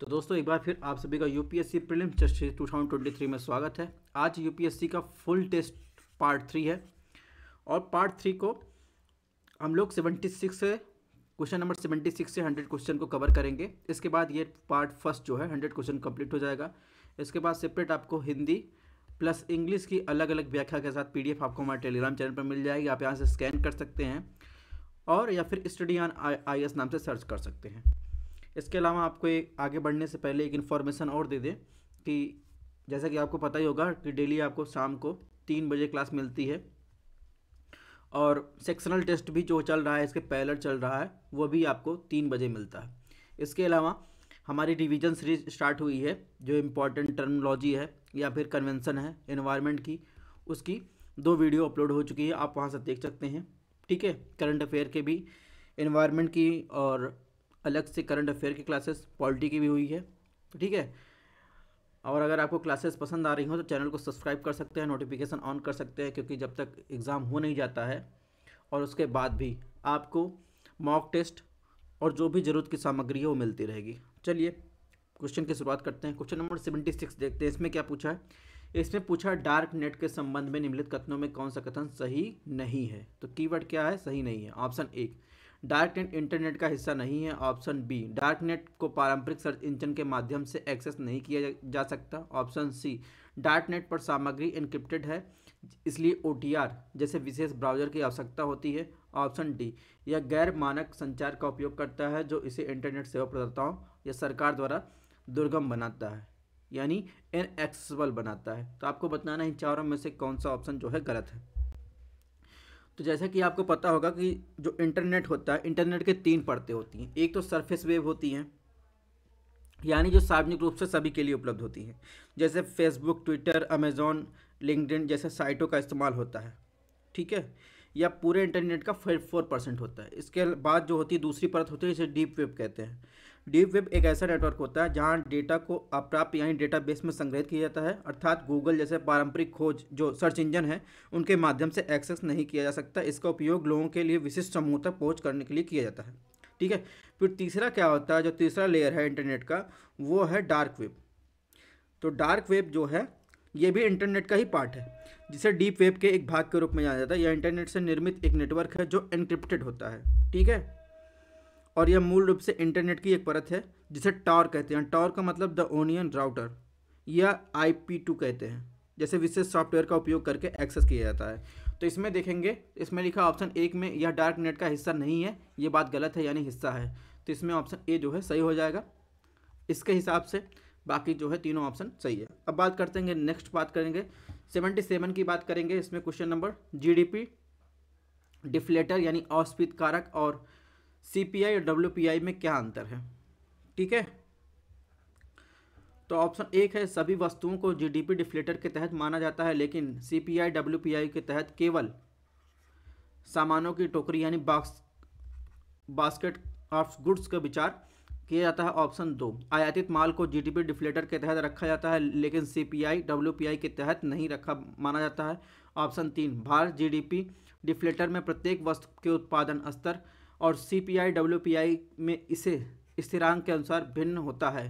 तो दोस्तों एक बार फिर आप सभी का यूपीएससी प्रीलिम्स टेस्ट ट्वेंटी 2023 में स्वागत है आज यूपीएससी का फुल टेस्ट पार्ट थ्री है और पार्ट थ्री को हम लोग 76 से क्वेश्चन नंबर 76 से 100 क्वेश्चन को कवर करेंगे इसके बाद ये पार्ट फर्स्ट जो है 100 क्वेश्चन कंप्लीट हो जाएगा इसके बाद सेपरेट आपको हिंदी प्लस इंग्लिश की अलग अलग व्याख्या के साथ पी आपको हमारे टेलीग्राम चैनल पर मिल जाएगी आप यहाँ से स्कैन कर सकते हैं और या फिर स्टडी ऑन आई नाम से सर्च कर सकते हैं इसके अलावा आपको एक आगे बढ़ने से पहले एक इन्फॉर्मेशन और दे दें कि जैसा कि आपको पता ही होगा कि डेली आपको शाम को तीन बजे क्लास मिलती है और सेक्शनल टेस्ट भी जो चल रहा है इसके पैलर चल रहा है वो भी आपको तीन बजे मिलता है इसके अलावा हमारी डिवीजन सीरीज स्टार्ट हुई है जो इम्पोर्टेंट टर्मोलॉजी है या फिर कन्वेंसन है इन्वायरमेंट की उसकी दो वीडियो अपलोड हो चुकी है आप वहाँ से देख सकते हैं ठीक है करंट अफेयर के भी इन्वायरमेंट की और अलग से करंट अफेयर की क्लासेस पॉलिटी की भी हुई है ठीक है और अगर आपको क्लासेस पसंद आ रही हो तो चैनल को सब्सक्राइब कर सकते हैं नोटिफिकेशन ऑन कर सकते हैं क्योंकि जब तक एग्ज़ाम हो नहीं जाता है और उसके बाद भी आपको मॉक टेस्ट और जो भी ज़रूरत की सामग्री है वो मिलती रहेगी चलिए क्वेश्चन की शुरुआत करते हैं क्वेश्चन नंबर सेवेंटी सिक्स देखते हैं इसमें क्या पूछा है इसमें पूछा डार्क नेट के संबंध में निम्नलिखित कथनों में कौन सा कथन सही नहीं है तो कीवर्ड क्या है सही नहीं है ऑप्शन एक डार्क इंटरनेट का हिस्सा नहीं है ऑप्शन बी डार्कनेट को पारंपरिक सर्च इंजन के माध्यम से एक्सेस नहीं किया जा सकता ऑप्शन सी डार्क नेट पर सामग्री इनक्रिप्टेड है इसलिए ओ जैसे विशेष ब्राउजर की आवश्यकता होती है ऑप्शन डी यह गैर मानक संचार का उपयोग करता है जो इसे इंटरनेट सेवा प्रदाताओं या सरकार द्वारा दुर्गम बनाता है यानी इनएक्सेबल बनाता है तो आपको बताना है चारों में से कौन सा ऑप्शन जो है गलत है तो जैसा कि आपको पता होगा कि जो इंटरनेट होता है इंटरनेट के तीन परतें होती हैं एक तो सरफेस वेव होती हैं यानी जो सार्वजनिक रूप से सभी के लिए उपलब्ध होती हैं जैसे फेसबुक ट्विटर अमेजोन लिंकडिन जैसे साइटों का इस्तेमाल होता है ठीक है या पूरे इंटरनेट का फोर परसेंट होता है इसके बाद जो होती है दूसरी परत होती है जिसे डीप वेब कहते हैं डीप वेब एक ऐसा नेटवर्क होता है जहाँ डेटा को अप्राप्त यानी बेस में संग्रहित किया जाता है अर्थात गूगल जैसे पारंपरिक खोज जो सर्च इंजन है उनके माध्यम से एक्सेस नहीं किया जा सकता इसका उपयोग लोगों के लिए विशिष्ट समूह तक पहुँच करने के लिए किया जाता है ठीक है फिर तीसरा क्या होता है जो तीसरा लेयर है इंटरनेट का वो है डार्क वेब तो डार्क वेब जो है ये भी इंटरनेट का ही पार्ट है जिसे डीप वेब के एक भाग के रूप में जाना जाता है यह इंटरनेट से निर्मित एक नेटवर्क है जो इनक्रिप्टेड होता है ठीक है और यह मूल रूप से इंटरनेट की एक परत है जिसे टॉर कहते हैं टॉर का मतलब द ओनियन राउटर या आई कहते हैं जैसे विशेष सॉफ्टवेयर का उपयोग करके एक्सेस किया जाता है तो इसमें देखेंगे इसमें लिखा ऑप्शन एक में यह डार्क नेट का हिस्सा नहीं है ये बात गलत है यानी हिस्सा है तो इसमें ऑप्शन ए जो है सही हो जाएगा इसके हिसाब से बाकी जो है तीनों ऑप्शन सही है अब बात करते हैं नेक्स्ट बात करेंगे सेवेंटी सेवन की बात करेंगे इसमें क्वेश्चन नंबर जीडीपी डिफ्लेटर यानी अस्पित कारक और सीपीआई और डब्ल्यू में क्या अंतर है ठीक है तो ऑप्शन एक है सभी वस्तुओं को जीडीपी डिफ्लेटर के तहत माना जाता है लेकिन सीपीआई डब्ल्यूपीआई के तहत केवल सामानों की टोकरी यानी बाक्स बास्केट ऑफ गुड्स का विचार किया जाता है ऑप्शन दो आयातित माल को जीडीपी डिफ्लेटर के तहत रखा जाता है लेकिन सीपीआई डब्ल्यूपीआई के तहत नहीं रखा माना जाता है ऑप्शन तीन भारत जी डिफ्लेटर में प्रत्येक वस्तु के उत्पादन स्तर और C P I W P I में इसे स्थिरांक के अनुसार भिन्न होता है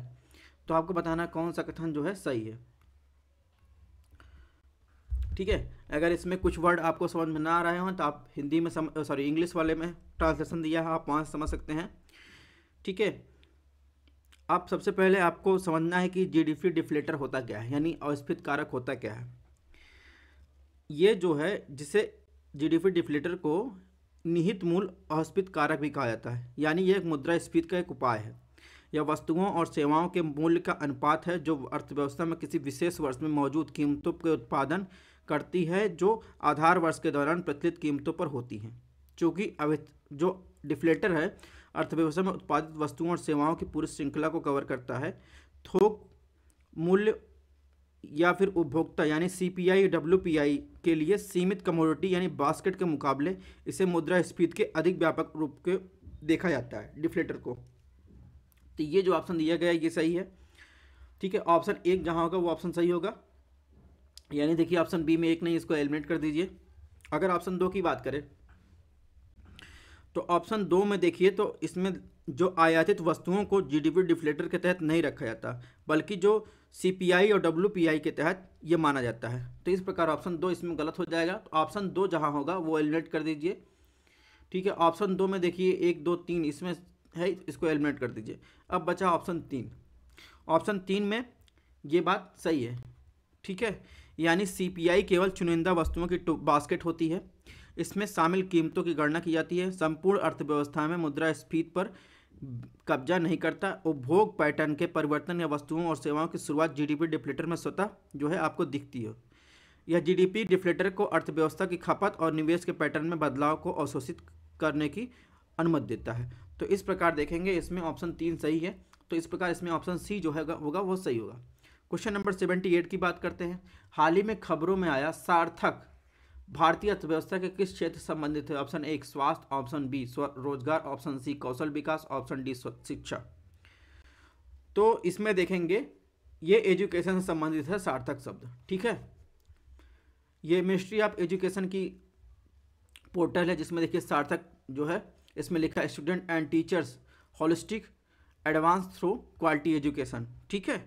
तो आपको बताना कौन सा कथन जो है सही है ठीक है अगर इसमें कुछ वर्ड आपको समझ में ना आ रहे हों तो आप हिंदी में सॉरी इंग्लिश वाले में ट्रांसलेशन दिया है आप वहाँ से समझ सकते हैं ठीक है आप सबसे पहले आपको समझना है कि जीडीपी डिफ्लेटर होता क्या है यानी अस्फीत कारक होता क्या है ये जो है जिसे जीडीपी डिफ्लेटर को निहित मूल अस्पित कारक भी कहा जाता है यानी यह एक मुद्रास्फीति का एक उपाय है यह वस्तुओं और सेवाओं के मूल्य का अनुपात है जो अर्थव्यवस्था में किसी विशेष वर्ष में मौजूद कीमतों के उत्पादन करती है जो आधार वर्ष के दौरान प्रचलित कीमतों पर होती हैं चूँकि जो डिफ्लेटर है अर्थव्यवस्था में उत्पादित वस्तुओं और सेवाओं की पूरी श्रृंखला को कवर करता है थोक मूल्य या फिर उपभोक्ता यानी C P I W P I के लिए सीमित कमोडिटी यानी बास्केट के मुकाबले इसे मुद्रा स्फीत के अधिक व्यापक रूप के देखा जाता है डिफ्लेटर को तो ये जो ऑप्शन दिया गया है ये सही है ठीक है ऑप्शन एक जहाँ होगा वो ऑप्शन सही होगा यानी देखिए ऑप्शन बी में एक नहीं इसको एलिमिनेट कर दीजिए अगर ऑप्शन दो की बात करें तो ऑप्शन दो में देखिए तो इसमें जो आयातित वस्तुओं को जीडीपी डिफ्लेटर के तहत नहीं रखा जाता बल्कि जो सीपीआई और डब्ल्यू के तहत ये माना जाता है तो इस प्रकार ऑप्शन दो इसमें गलत हो जाएगा तो ऑप्शन दो जहाँ होगा वो एलिमिनेट कर दीजिए ठीक है ऑप्शन दो में देखिए एक दो तीन इसमें है इसको एलिमिनेट कर दीजिए अब बचा ऑप्शन तीन ऑप्शन तीन में ये बात सही है ठीक है यानी सी केवल चुनिंदा वस्तुओं की बास्केट होती है इसमें शामिल कीमतों की गणना की जाती है संपूर्ण अर्थव्यवस्था में मुद्रा स्फीत पर कब्जा नहीं करता उपभोग पैटर्न के परिवर्तन या वस्तुओं और सेवाओं की शुरुआत जीडीपी डिफ्लेटर में स्वतः जो है आपको दिखती है यह जीडीपी डिफ्लेटर को अर्थव्यवस्था की खपत और निवेश के पैटर्न में बदलाव को अवशोषित करने की अनुमति देता है तो इस प्रकार देखेंगे इसमें ऑप्शन तीन सही है तो इस प्रकार इसमें ऑप्शन सी जो है होगा वो सही होगा क्वेश्चन नंबर सेवेंटी एट की बात करते हैं हाल ही में खबरों में आया सार्थक भारतीय अर्थव्यवस्था के किस क्षेत्र संबंधित है ऑप्शन एक स्वास्थ्य ऑप्शन बी रोजगार ऑप्शन सी कौशल विकास ऑप्शन डी शिक्षा तो इसमें देखेंगे ये एजुकेशन से संबंधित है सार्थक शब्द ठीक है ये मिनिस्ट्री ऑफ एजुकेशन की पोर्टल है जिसमें देखिए सार्थक जो है इसमें लिखा है student and teachers holistic advance through quality education ठीक है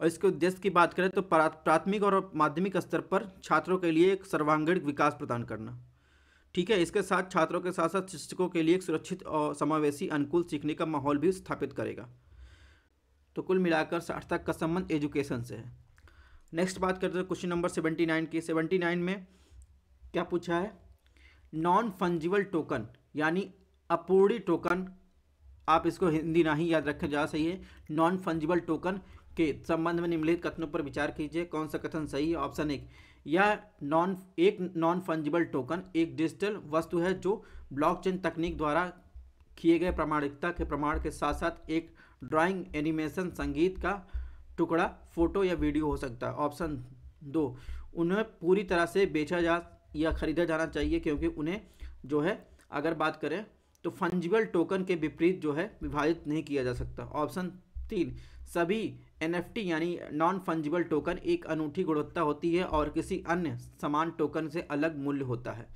और इसके उद्देश्य की बात करें तो प्राथमिक और माध्यमिक स्तर पर छात्रों के लिए एक सर्वांगीण विकास प्रदान करना ठीक है इसके साथ छात्रों के साथ साथ शिक्षकों के लिए एक सुरक्षित और समावेशी अनुकूल सीखने का माहौल भी स्थापित करेगा तो कुल मिलाकर सार्थक का संबंध एजुकेशन से है नेक्स्ट बात करते हैं क्वेश्चन नंबर सेवेंटी नाइन की सेवेंटी नाइन में क्या पूछा है नॉन फंजिबल टोकन यानी अपूर्णी टोकन आप इसको हिंदी ना ही याद रखें जा सही है नॉन फंजिबल टोकन के संबंध में निम्नलिखित कथनों पर विचार कीजिए कौन सा कथन सही है ऑप्शन एक यह नॉन एक नॉन फंजिबल टोकन एक डिजिटल वस्तु है जो ब्लॉकचेन तकनीक द्वारा किए गए प्रामाणिकता के प्रमाण के साथ साथ एक ड्राइंग एनिमेशन संगीत का टुकड़ा फोटो या वीडियो हो सकता है ऑप्शन दो उन्हें पूरी तरह से बेचा जा या खरीदा जाना चाहिए क्योंकि उन्हें जो है अगर बात करें तो फंजिबल टोकन के विपरीत जो है विभाजित नहीं किया जा सकता ऑप्शन तीन सभी एन यानी नॉन फंजिबल टोकन एक अनूठी गुणवत्ता होती है और किसी अन्य समान टोकन से अलग मूल्य होता है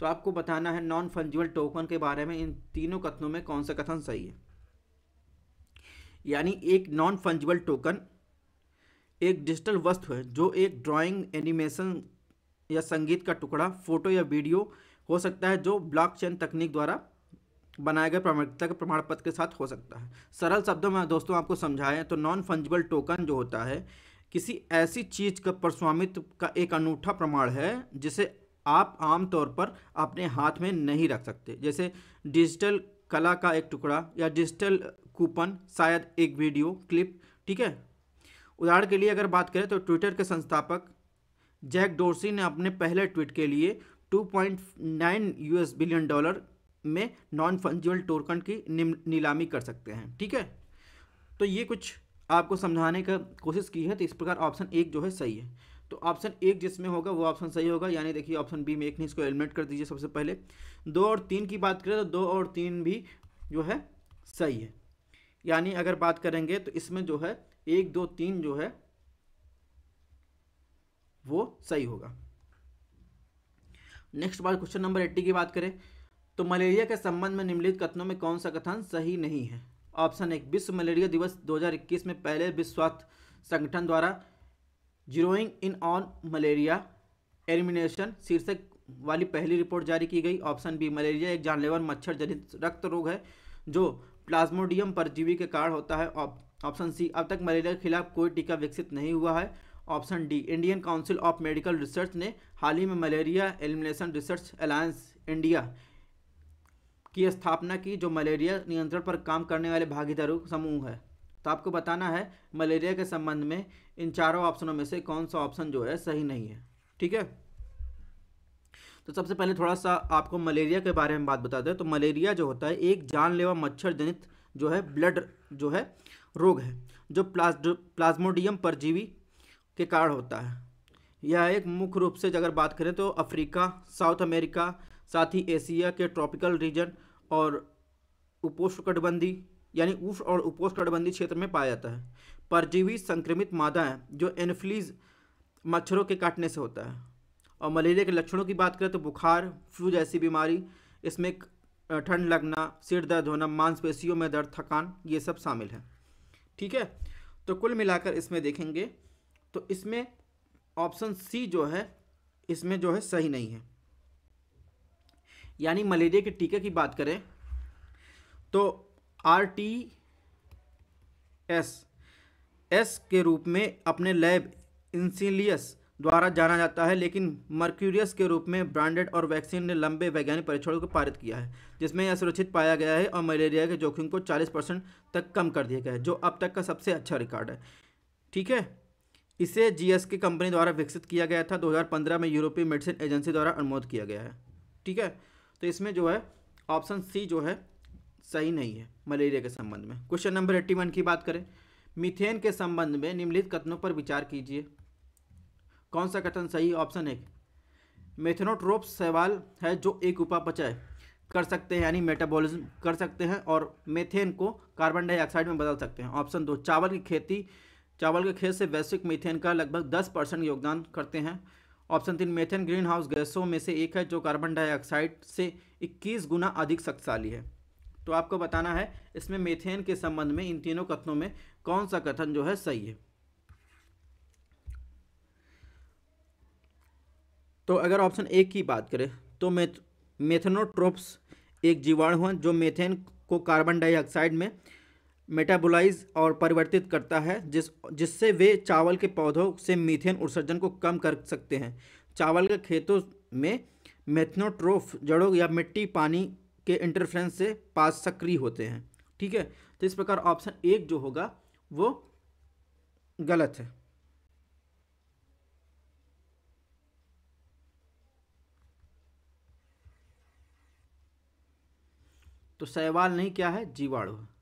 तो आपको बताना है नॉन फंजिबल टोकन के बारे में इन तीनों कथनों में कौन सा कथन सही है यानी एक नॉन फंजिबल टोकन एक डिजिटल वस्तु है जो एक ड्राइंग एनिमेशन या संगीत का टुकड़ा फोटो या वीडियो हो सकता है जो ब्लॉकचेन तकनीक द्वारा बनाए गए प्रमाणिकता के प्रमाण पत्र के साथ हो सकता है सरल शब्दों में दोस्तों आपको समझाएं तो नॉन फंजिबल टोकन जो होता है किसी ऐसी चीज़ का परस्वामित्व का एक अनूठा प्रमाण है जिसे आप आमतौर पर अपने हाथ में नहीं रख सकते जैसे डिजिटल कला का एक टुकड़ा या डिजिटल कूपन शायद एक वीडियो क्लिप ठीक है उदाहरण के लिए अगर बात करें तो ट्विटर के संस्थापक जैक डोर्सी ने अपने पहले ट्वीट के लिए 2.9 यूएस बिलियन डॉलर में नॉन फंजिबल टोकन की नीलामी कर सकते हैं ठीक है तो ये कुछ आपको समझाने का कोशिश की है तो इस प्रकार ऑप्शन एक जो है सही है तो ऑप्शन एक जिसमें होगा वो ऑप्शन सही होगा यानी देखिए ऑप्शन बी में एक नहीं इसको एलिमिनेट कर दीजिए सबसे पहले दो और तीन की बात करें तो दो और तीन भी जो है सही है यानी अगर बात करेंगे तो इसमें जो है एक दो तीन जो है वो सही होगा नेक्स्ट बात क्वेश्चन नंबर एट्टी की बात करें तो मलेरिया के संबंध में निम्नलिखित कथनों में कौन सा कथन सही नहीं है ऑप्शन एक विश्व मलेरिया दिवस 2021 में पहले विश्व स्वास्थ्य संगठन द्वारा zeroing in on malaria elimination शीर्षक वाली पहली रिपोर्ट जारी की गई ऑप्शन बी मलेरिया एक जानलेवा मच्छर जनित रक्त रोग है जो प्लाज्मोडियम परजीवी के कारण होता है ऑप्शन सी अब तक मलेरिया के खिलाफ कोई टीका विकसित नहीं हुआ है option D Indian council of medical research ने हाल ही में malaria elimination research alliance India की स्थापना की जो मलेरिया नियंत्रण पर काम करने वाले भागीदारों समूह है तो आपको बताना है मलेरिया के संबंध में इन चारों ऑप्शनों में से कौन सा ऑप्शन जो है सही नहीं है ठीक है तो सबसे पहले थोड़ा सा आपको मलेरिया के बारे में बात बता दें तो मलेरिया जो होता है एक जानलेवा मच्छर जनित जो है ब्लड जो है रोग है जो प्लाज प्लाज्मोडियम परजीवी के कारण होता है यह एक मुख्य रूप से अगर बात करें तो अफ्रीका साउथ अमेरिका साथ ही एशिया के ट्रॉपिकल रीजन और कटबंदी यानी उष्ण और उपोष्णकटिबंधी क्षेत्र में पाया जाता है परजीवी संक्रमित मादा है जो एनफ्लीज मच्छरों के काटने से होता है और मलेरिया के लक्षणों की बात करें तो बुखार फ्लू जैसी बीमारी इसमें ठंड लगना सिर दर्द होना मांसपेशियों में दर्द थकान ये सब शामिल है ठीक है तो कुल मिलाकर इसमें देखेंगे तो इसमें ऑप्शन सी जो है इसमें जो है सही नहीं है यानी मलेरिया के टीके की बात करें तो आर टी एस एस के रूप में अपने लैब इंसिलियस द्वारा जाना जाता है लेकिन मर्क्यूरियस के रूप में ब्रांडेड और वैक्सीन ने लंबे वैज्ञानिक परीक्षणों को पारित किया है जिसमें यह सुरक्षित पाया गया है और मलेरिया के जोखिम को 40 परसेंट तक कम कर दिया गया है जो अब तक का सबसे अच्छा रिकॉर्ड है ठीक है इसे जीएसके कंपनी द्वारा विकसित किया गया था 2015 में यूरोपीय मेडिसिन एजेंसी द्वारा अनुमोद किया गया है ठीक है तो इसमें जो है ऑप्शन सी जो है सही नहीं है मलेरिया के संबंध में क्वेश्चन नंबर एट्टी वन की बात करें मिथेन के संबंध में निम्नलिखित कथनों पर विचार कीजिए कौन सा कथन सही ऑप्शन एक मेथेनोट्रोप सवाल है जो एक उपापचय कर सकते हैं यानी मेटाबॉलिज्म कर सकते हैं और मेथेन को कार्बन डाइऑक्साइड में बदल सकते हैं ऑप्शन दो चावल की खेती चावल के खेत से वैश्विक मीथेन का लगभग दस परसेंट योगदान करते हैं ऑप्शन तीन मेथेन ग्रीन हाउस गैसों में से एक है जो कार्बन डाइऑक्साइड से 21 गुना अधिक शक्तिशाली है तो आपको बताना है इसमें मेथेन के संबंध में इन तीनों कथनों में कौन सा कथन जो है सही है तो अगर ऑप्शन एक की बात करें तो मेथ मेथेनोट्रोप्स एक जीवाणु हैं जो मेथेन को कार्बन डाइऑक्साइड में मेटाबोलाइज और परिवर्तित करता है जिस जिससे वे चावल के पौधों से मीथेन उत्सर्जन को कम कर सकते हैं चावल के खेतों में मेथनोट्रोफ जड़ों या मिट्टी पानी के इंटरफ्रेंस से पास सक्रिय होते हैं ठीक है तो इस प्रकार ऑप्शन एक जो होगा वो गलत है तो सवाल नहीं क्या है जीवाणु है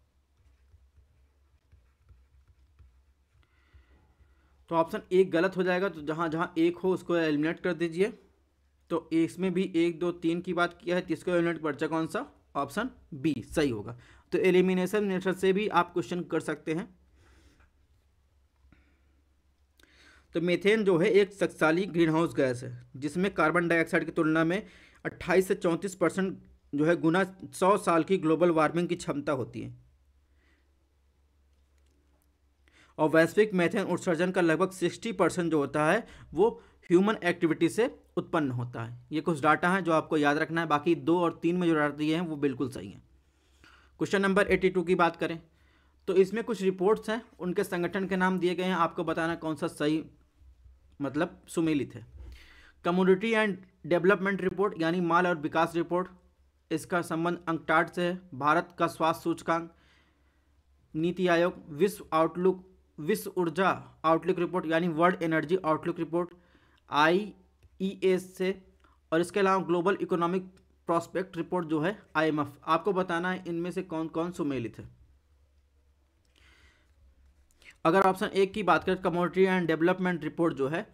तो ऑप्शन एक गलत हो जाएगा तो जहाँ जहाँ एक हो उसको एलिमिनेट कर दीजिए तो इसमें भी एक दो तीन की बात किया है तो इसको एलिमिनेट पर्चा कौन सा ऑप्शन बी सही होगा तो एलिमिनेशन मेथड से भी आप क्वेश्चन कर सकते हैं तो मेथेन जो है एक शक्तिशाली ग्रीन हाउस गैस है जिसमें कार्बन डाइऑक्साइड की तुलना में 28 से 34 परसेंट जो है गुना 100 साल की ग्लोबल वार्मिंग की क्षमता होती है और वैश्विक मैथेन उत्सर्जन का लगभग सिक्सटी परसेंट जो होता है वो ह्यूमन एक्टिविटी से उत्पन्न होता है ये कुछ डाटा हैं जो आपको याद रखना है बाकी दो और तीन में जो डाटा दिए हैं वो बिल्कुल सही हैं क्वेश्चन नंबर एट्टी टू की बात करें तो इसमें कुछ रिपोर्ट्स हैं उनके संगठन के नाम दिए गए हैं आपको बताना कौन सा सही मतलब सुमेलित है कम्युनिटी एंड डेवलपमेंट रिपोर्ट यानी माल और विकास रिपोर्ट इसका संबंध अंकटाट से है भारत का स्वास्थ्य सूचकांक नीति आयोग विश्व आउटलुक विश्व ऊर्जा आउटलुक रिपोर्ट यानी world energy outlook report I E e से और इसके अलावा ग्लोबल इकोनॉमिक प्रॉस्पेक्ट रिपोर्ट जो है आईएमएफ आपको बताना है इनमें से कौन कौन सुमेलित है अगर ऑप्शन एक की बात करें कमोडिटी एंड डेवलपमेंट रिपोर्ट जो है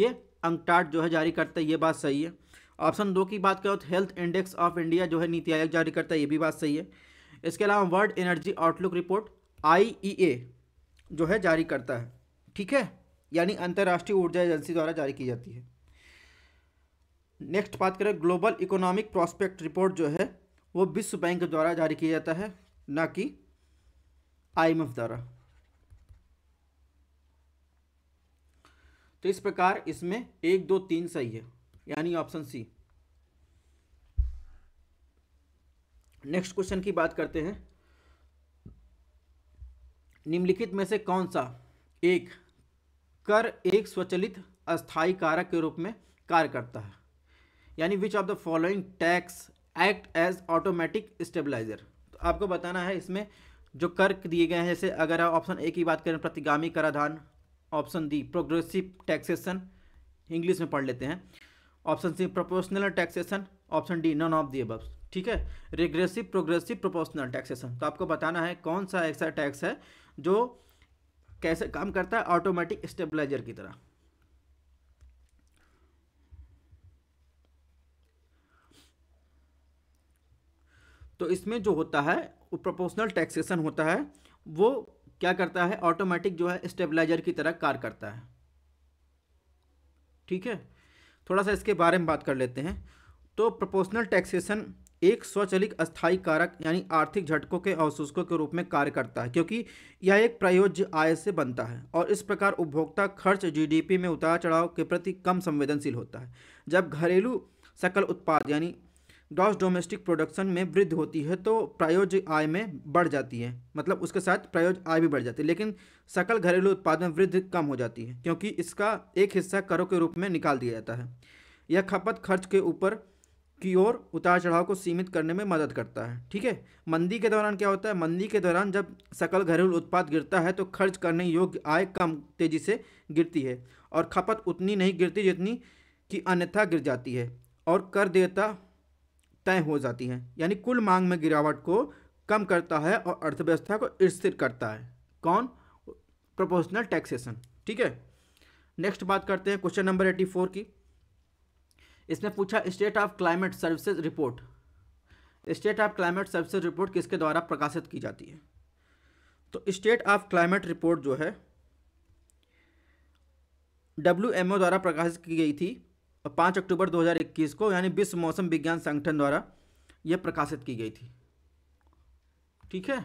ये अंकटाट जो है जारी करता है ये बात सही है ऑप्शन दो की बात करें तो हेल्थ इंडेक्स ऑफ इंडिया जो है नीति आयोग जारी करता है ये भी बात सही है इसके अलावा वर्ल्ड एनर्जी आउटलुक रिपोर्ट आई जो है जारी करता है ठीक है यानी अंतर्राष्ट्रीय ऊर्जा एजेंसी द्वारा जारी की जाती है नेक्स्ट बात करें ग्लोबल इकोनॉमिक प्रॉस्पेक्ट रिपोर्ट जो है वो विश्व बैंक द्वारा जारी किया जाता है ना कि आईएमएफ द्वारा तो इस प्रकार इसमें एक दो तीन सही है यानी ऑप्शन सी नेक्स्ट क्वेश्चन की बात करते हैं निम्नलिखित में से कौन सा एक कर एक स्वचलित अस्थायी कारक के रूप में कार्य करता है यानी which of the following tax act as automatic stabiliser तो आपको बताना है इसमें जो कर दिए गए हैं जैसे अगर आप ऑप्शन ए की बात करें प्रतिगामी कराधान option D progressive taxation English में पढ़ लेते हैं option C proportional taxation option D none of the अब ठीक है रिग्रेसिव प्रोग्रेसिव प्रोपोर्शनल टैक्सेशन तो आपको बताना है कौन सा ऐसा टैक्स है जो कैसे काम करता है ऑटोमेटिक स्टेबलाइजर की तरह तो इसमें जो होता है वो प्रोपोर्शनल टैक्सेशन होता है वो क्या करता है ऑटोमेटिक जो है स्टेबलाइजर की तरह कार्य करता है ठीक है थोड़ा सा इसके बारे में बात कर लेते हैं तो प्रोपोर्शनल टैक्सेशन एक स्वचलित अस्थायी कारक यानी आर्थिक झटकों के अवशोषकों के रूप में कार्य करता है क्योंकि यह एक प्रयोज्य आय से बनता है और इस प्रकार उपभोक्ता खर्च जीडीपी में उतार चढ़ाव के प्रति कम संवेदनशील होता है जब घरेलू सकल उत्पाद यानी ग्रॉस डोमेस्टिक प्रोडक्शन में वृद्धि होती है तो प्रायोज्य आय में बढ़ जाती है मतलब उसके साथ प्रायोज्य आय भी बढ़ जाती है लेकिन सकल घरेलू उत्पाद में वृद्धि कम हो जाती है क्योंकि इसका एक हिस्सा करों के रूप में निकाल दिया जाता है यह खपत खर्च के ऊपर की ओर उतार चढ़ाव को सीमित करने में मदद करता है ठीक है मंदी के दौरान क्या होता है मंदी के दौरान जब सकल घरेलू उत्पाद गिरता है तो खर्च करने योग्य आय कम तेजी से गिरती है और खपत उतनी नहीं गिरती जितनी कि अन्यथा गिर जाती है और कर देयता तय हो जाती है यानी कुल मांग में गिरावट को कम करता है और अर्थव्यवस्था को स्थिर करता है कौन प्रोपोर्शनल टैक्सेशन ठीक है नेक्स्ट बात करते हैं क्वेश्चन नंबर एट्टी फोर की इसमें पूछा state of climate services report state of climate services report किसके द्वारा प्रकाशित की जाती है तो स्टेट ऑफ क्लाइमेट रिपोर्ट जो है डब्ल्यू द्वारा प्रकाशित की गई थी और पाँच अक्टूबर 2021 को यानी विश्व मौसम विज्ञान संगठन द्वारा यह प्रकाशित की गई थी ठीक है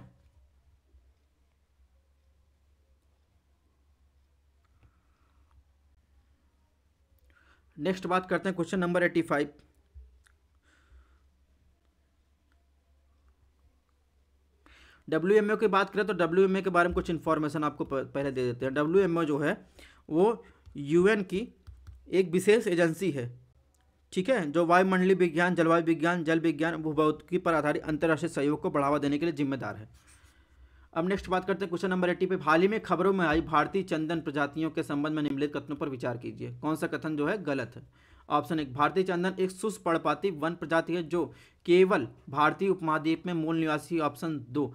नेक्स्ट बात करते हैं question number eighty five W की बात करें तो डब्ल्यू एम के बारे में कुछ इन्फॉर्मेशन आपको पहले दे देते हैं डब्ल्यू एम ओ जो है वो यूएन की एक विशेष एजेंसी है ठीक है जो वायुमंडलीय विज्ञान जलवायु विज्ञान जल विज्ञान भूभौतिकी पर आधारित अंतर्राष्ट्रीय सहयोग को बढ़ावा देने के लिए जिम्मेदार है अब नेक्स्ट बात करते हैं क्वेश्चन नंबर एट्टी पे हाल ही में खबरों में आई भारतीय चंदन प्रजातियों के संबंध में निम्नलिखित कथनों पर विचार कीजिए कौन सा कथन जो है गलत है ऑप्शन एक भारतीय चंदन एक सुस पड़पाती वन प्रजाति है जो केवल भारतीय उपमहाद्वीप में मूल निवासी ऑप्शन दो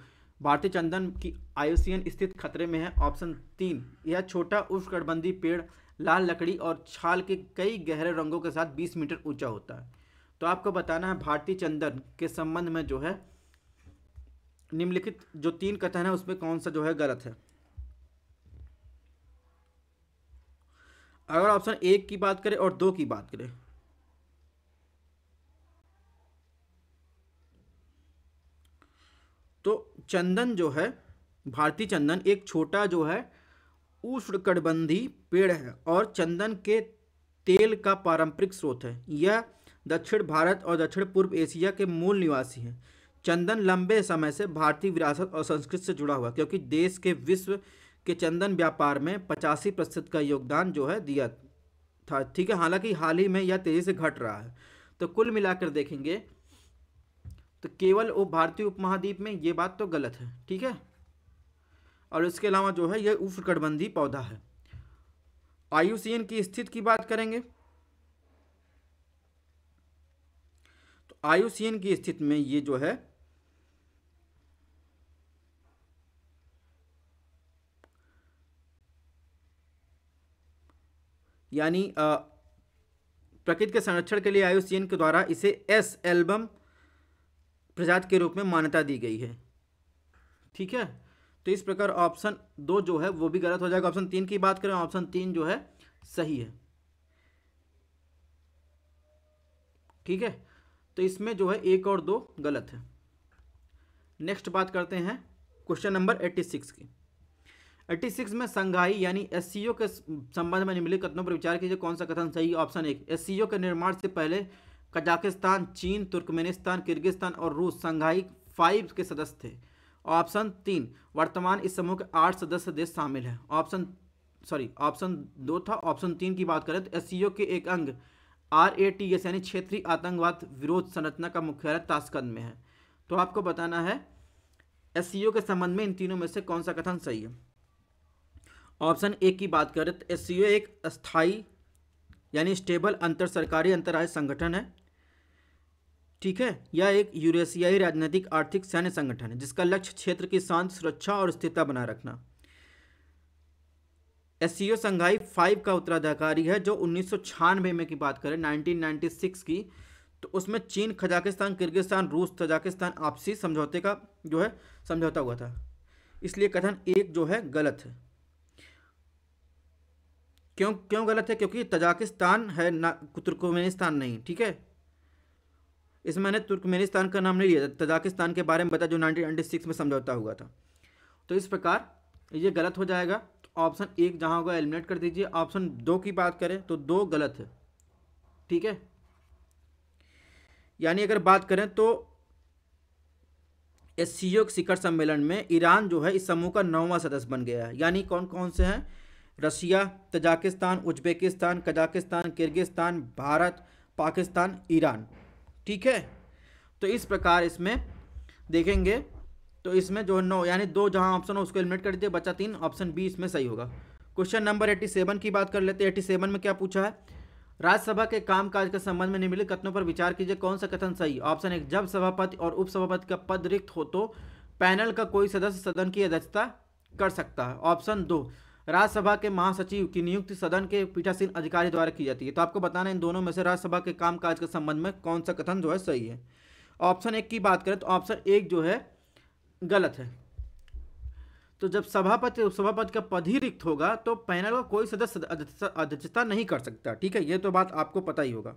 भारतीय चंदन की आयुसीयन स्थित खतरे में है ऑप्शन तीन यह छोटा उष्णकटबंधी पेड़ लाल लकड़ी और छाल के कई गहरे रंगों के साथ बीस मीटर ऊंचा होता है तो आपको बताना है भारतीय चंदन के संबंध में जो है निम्नलिखित जो तीन कथन है उसमें कौन सा जो है गलत है अगर ऑप्शन एक की बात करें और दो की बात करें तो चंदन जो है भारतीय चंदन एक छोटा जो है उष्णकटिबंधी पेड़ है और चंदन के तेल का पारंपरिक स्रोत है यह दक्षिण भारत और दक्षिण पूर्व एशिया के मूल निवासी है चंदन लंबे समय से भारतीय विरासत और संस्कृति से जुड़ा हुआ क्योंकि देश के विश्व के चंदन व्यापार में पचासी प्रतिशत का योगदान जो है दिया था ठीक है हालांकि हाल ही में यह तेज़ी से घट रहा है तो कुल मिलाकर देखेंगे तो केवल वो भारतीय उपमहाद्वीप में ये बात तो गलत है ठीक है और इसके अलावा जो है यह उष्णकटबंधी पौधा है आयुसीएन की स्थिति की बात करेंगे तो आयुसीएन की स्थिति में ये जो है यानी प्रकृति के संरक्षण के लिए आयुसीएन के द्वारा इसे एस एल्बम प्रजाति के रूप में मान्यता दी गई है ठीक है तो इस प्रकार ऑप्शन दो जो है वो भी गलत हो जाएगा ऑप्शन तीन की बात करें ऑप्शन तीन जो है सही है ठीक है तो इसमें जो है एक और दो गलत है नेक्स्ट बात करते हैं क्वेश्चन नंबर एट्टी सिक्स की 86 में संघाई यानी एस के संबंध में निम्नलिखित कथनों पर विचार कीजिए कौन सा कथन सही ऑप्शन एक एस के निर्माण से पहले कजाकिस्तान चीन तुर्कमेनिस्तान किर्गिस्तान और रूस संघाई फाइव के सदस्य थे ऑप्शन तीन वर्तमान इस समूह के आठ सदस्य देश शामिल हैं ऑप्शन सॉरी ऑप्शन दो था ऑप्शन तीन की बात करें तो एस के एक अंग आर ए टी एस यानी क्षेत्रीय आतंकवाद विरोध संरचना का मुख्यालय ताशकंद में है तो आपको बताना है एस के संबंध में इन तीनों में से कौन सा कथन सही है ऑप्शन ए की बात करें तो एस एक स्थायी यानी स्टेबल अंतर सरकारी अंतर्राष्ट्रीय संगठन है ठीक है यह एक यूरेशियाई राजनीतिक आर्थिक सैन्य संगठन है जिसका लक्ष्य क्षेत्र की शांत सुरक्षा और स्थिरता बनाए रखना एस संघाई फाइव का उत्तराधिकारी है जो उन्नीस में की बात करें 1996 की तो उसमें चीन खजाकिस्तान किर्गिस्तान रूस तजाकिस्तान आपसी समझौते का जो है समझौता हुआ था इसलिए कथन एक जो है गलत है क्यों क्यों गलत है क्योंकि तजाकिस्तान है ना तुर्कमेनिस्तान नहीं ठीक है इसमें मैंने तुर्कमेनिस्तान का नाम नहीं लिया तजाकिस्तान के बारे में बताया जो नाइनटीन में समझौता हुआ था तो इस प्रकार ये गलत हो जाएगा तो ऑप्शन एक जहाँ होगा एलिमिनेट कर दीजिए ऑप्शन दो की बात करें तो दो गलत है ठीक है यानी अगर बात करें तो एस शिखर सम्मेलन में ईरान जो है इस समूह का नौवां सदस्य बन गया है यानी कौन कौन से हैं Russia Tajikistan Uzbekistan Kazakhstan Kyrgyzstan Bharat Pakistan Iran ठीक है तो इस प्रकार इसमें देखेंगे तो इसमें जो नौ यानी दो जहां ऑप्शन हो उसको एलिमिनेट कर दीजिए बचा तीन ऑप्शन बी इसमें सही होगा क्वेश्चन नंबर एट्टी सेवन की बात कर लेते हैं एट्टी सेवन में क्या पूछा है राज्यसभा के कामकाज के संबंध में निम्नलिखित कथनों पर विचार कीजिए कौन सा कथन सही ऑप्शन एक जब सभापति और उपसभापति का पद रिक्त हो तो पैनल का कोई सदस्य सदन की अध्यक्षता कर सकता है ऑप्शन दो राज्यसभा के महासचिव की नियुक्ति सदन के पीठासीन अधिकारी द्वारा की जाती है तो आपको बताना इन दोनों में से राज्यसभा के कामकाज के संबंध में कौन सा कथन जो है सही है ऑप्शन एक की बात करें तो ऑप्शन एक जो है गलत है तो जब सभापति सभापति का पद ही रिक्त होगा तो पैनल का कोई सदस्य अध्यक्षता नहीं कर सकता ठीक है ये तो बात आपको पता ही होगा